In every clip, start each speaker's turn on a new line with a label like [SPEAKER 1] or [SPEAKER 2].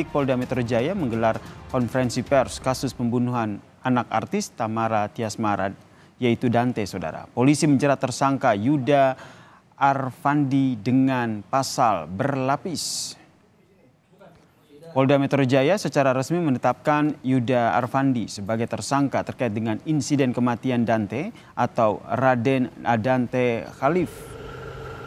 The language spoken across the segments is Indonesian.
[SPEAKER 1] Penyidik Polda Metro Jaya menggelar konferensi pers kasus pembunuhan anak artis Tamara Tiasmara, yaitu Dante, saudara. Polisi menjerat tersangka Yuda Arfandi dengan pasal berlapis. Polda Metro Jaya secara resmi menetapkan Yuda Arfandi sebagai tersangka terkait dengan insiden kematian Dante atau Raden Adante Khalif.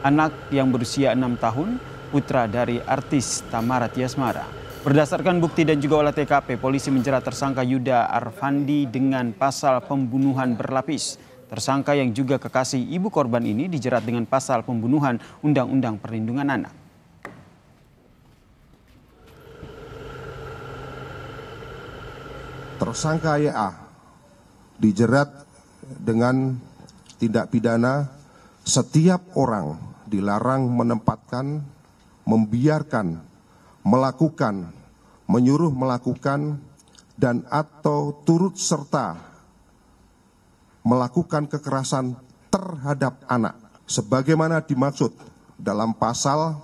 [SPEAKER 1] Anak yang berusia enam tahun, putra dari artis Tamara Tiasmara. Berdasarkan bukti dan juga olah TKP, polisi menjerat tersangka Yuda Arfandi dengan pasal pembunuhan berlapis. Tersangka yang juga kekasih ibu korban ini dijerat dengan pasal pembunuhan Undang-Undang Perlindungan Anak.
[SPEAKER 2] Tersangka YA dijerat dengan tindak pidana setiap orang dilarang menempatkan, membiarkan melakukan, menyuruh melakukan, dan atau turut serta melakukan kekerasan terhadap anak sebagaimana dimaksud dalam pasal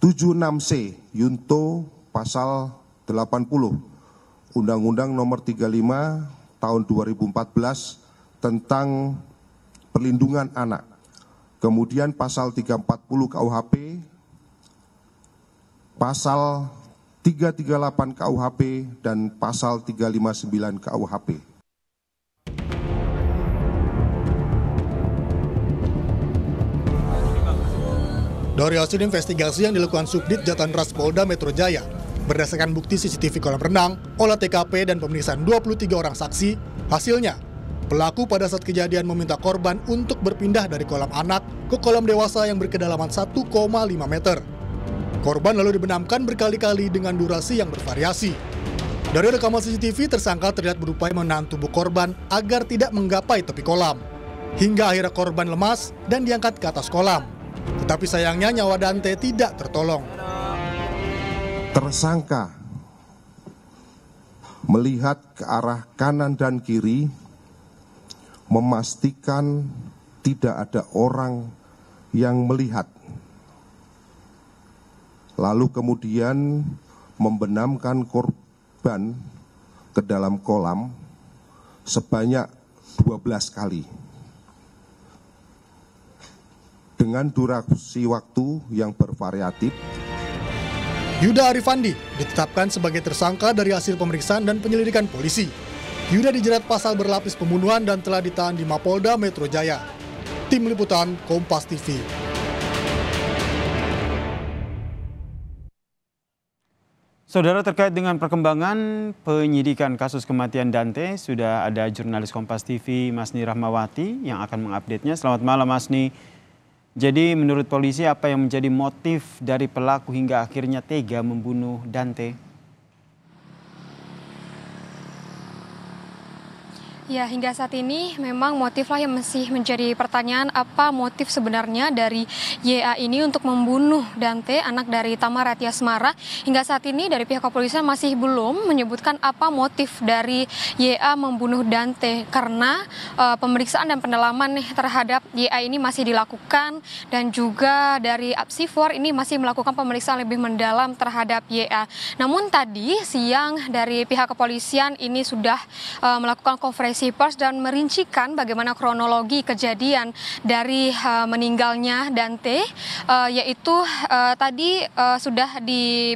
[SPEAKER 2] 76C Yunto pasal 80 Undang-Undang nomor 35 tahun 2014 tentang perlindungan anak. Kemudian pasal 340 KUHP pasal 338 KUHP dan pasal 359 KUHP.
[SPEAKER 3] Dari hasil investigasi yang dilakukan Subdit ras Polda Metro Jaya, berdasarkan bukti CCTV kolam renang, olah TKP dan pemeriksaan 23 orang saksi, hasilnya pelaku pada saat kejadian meminta korban untuk berpindah dari kolam anak ke kolam dewasa yang berkedalaman 1,5 meter. Korban lalu dibenamkan berkali-kali dengan durasi yang bervariasi. Dari rekaman CCTV, tersangka terlihat berupaya menahan tubuh korban agar tidak menggapai tepi kolam. Hingga akhirnya korban lemas dan diangkat ke atas kolam. Tetapi sayangnya nyawa Dante tidak tertolong.
[SPEAKER 2] Tersangka melihat ke arah kanan dan kiri, memastikan tidak ada orang yang melihat lalu kemudian membenamkan korban ke dalam kolam sebanyak 12 kali dengan durasi waktu yang bervariatif. Yuda Arifandi
[SPEAKER 3] ditetapkan sebagai tersangka dari hasil pemeriksaan dan penyelidikan polisi. Yuda dijerat pasal berlapis pembunuhan dan telah ditahan di Mapolda Metro Jaya. Tim Liputan Kompas TV.
[SPEAKER 1] Saudara terkait dengan perkembangan penyidikan kasus kematian Dante, sudah ada jurnalis Kompas TV Masni Rahmawati yang akan mengupdate-nya. Selamat malam Masni. Jadi menurut polisi apa yang menjadi motif dari pelaku hingga akhirnya tega membunuh Dante?
[SPEAKER 4] Ya, hingga saat ini memang motiflah yang masih menjadi pertanyaan apa motif sebenarnya dari YA ini untuk membunuh Dante, anak dari Tama Tiasmara. Hingga saat ini dari pihak kepolisian masih belum menyebutkan apa motif dari YA membunuh Dante karena e, pemeriksaan dan pendalaman terhadap YA ini masih dilakukan dan juga dari Apsifor ini masih melakukan pemeriksaan lebih mendalam terhadap YA. Namun tadi siang dari pihak kepolisian ini sudah e, melakukan konferensi konferensi pers dan merincikan bagaimana kronologi kejadian dari uh, meninggalnya Dante uh, yaitu uh, tadi uh, sudah di,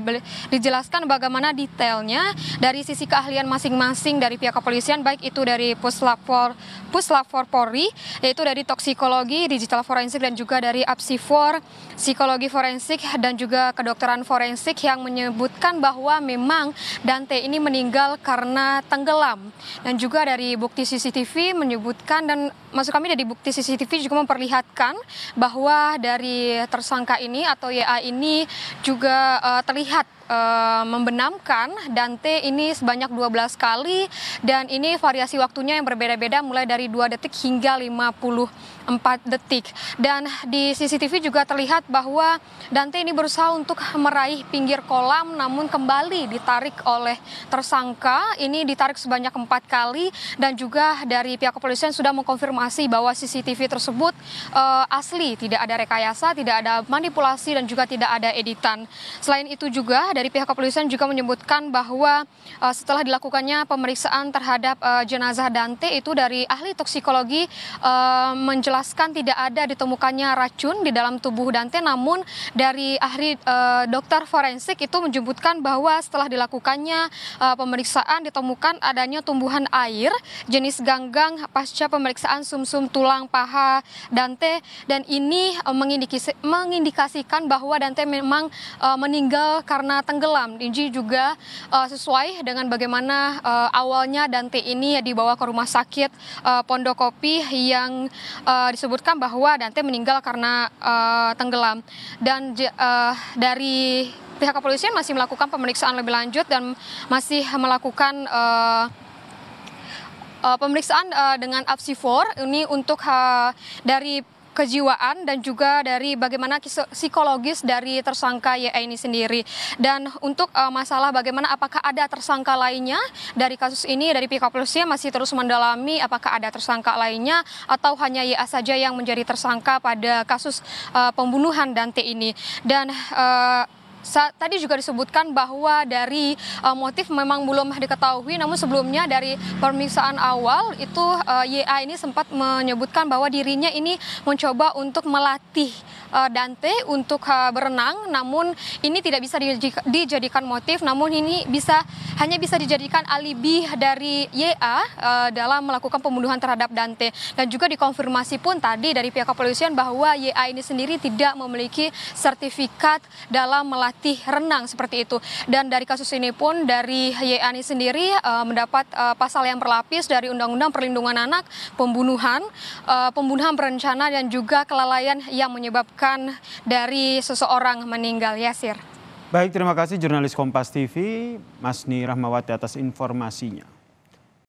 [SPEAKER 4] dijelaskan bagaimana detailnya dari sisi keahlian masing-masing dari pihak kepolisian baik itu dari Puslapor Puslapor Polri yaitu dari toksikologi, digital forensik dan juga dari Apsifor psikologi forensik dan juga kedokteran forensik yang menyebutkan bahwa memang Dante ini meninggal karena tenggelam dan juga dari bukti CCTV menyebutkan dan maksud kami dari bukti CCTV juga memperlihatkan bahwa dari tersangka ini atau YA ini juga uh, terlihat uh, membenamkan Dante ini sebanyak 12 kali dan ini variasi waktunya yang berbeda-beda mulai dari 2 detik hingga 54 detik. Dan di CCTV juga terlihat bahwa Dante ini berusaha untuk meraih pinggir kolam namun kembali ditarik oleh tersangka. Ini ditarik sebanyak empat kali dan juga dari pihak kepolisian sudah mengkonfirmasi konfirmasi bahwa CCTV tersebut uh, asli, tidak ada rekayasa, tidak ada manipulasi dan juga tidak ada editan. Selain itu juga dari pihak kepolisian juga menyebutkan bahwa uh, setelah dilakukannya pemeriksaan terhadap uh, jenazah Dante itu dari ahli toksikologi uh, menjelaskan tidak ada ditemukannya racun di dalam tubuh Dante namun dari ahli uh, dokter forensik itu menyebutkan bahwa setelah dilakukannya uh, pemeriksaan ditemukan adanya tumbuhan air jenis ganggang pasca pemeriksaan sumsum -sum tulang, paha, Dante dan ini eh, mengindikasi, mengindikasikan bahwa Dante memang uh, meninggal karena tenggelam. Ini juga uh, sesuai dengan bagaimana uh, awalnya Dante ini dibawa ke rumah sakit uh, Pondokopi yang uh, disebutkan bahwa Dante meninggal karena uh, tenggelam dan uh, dari pihak kepolisian masih melakukan pemeriksaan lebih lanjut dan masih melakukan uh, uh, pemeriksaan uh, dengan APSI4 ini untuk uh, dari kejiwaan dan juga dari bagaimana psikologis dari tersangka YE ini sendiri. Dan untuk uh, masalah bagaimana apakah ada tersangka lainnya dari kasus ini dari pihak Polisi masih terus mendalami apakah ada tersangka lainnya atau hanya YA saja yang menjadi tersangka pada kasus uh, pembunuhan Dante ini. Dan uh, tadi juga disebutkan bahwa dari eh, motif memang belum diketahui namun sebelumnya dari pemeriksaan awal itu YA ini sempat menyebutkan bahwa dirinya ini mencoba untuk melatih Eh, Dante untuk eh, berenang namun ini tidak bisa dijadikan motif namun ini bisa hanya bisa dijadikan alibi dari YA dalam melakukan pembunuhan terhadap Dante dan juga dikonfirmasi pun tadi dari pihak kepolisian bahwa YA ini sendiri tidak memiliki sertifikat dalam melatih renang seperti itu dan dari kasus ini pun dari YA ini sendiri mendapat pasal yang berlapis dari Undang-Undang Perlindungan Anak pembunuhan pembunuhan berencana dan juga kelalaian yang menyebabkan menyebabkan dari seseorang meninggal Yasir.
[SPEAKER 1] Baik, terima kasih jurnalis Kompas TV, Masni Rahmawati atas informasinya.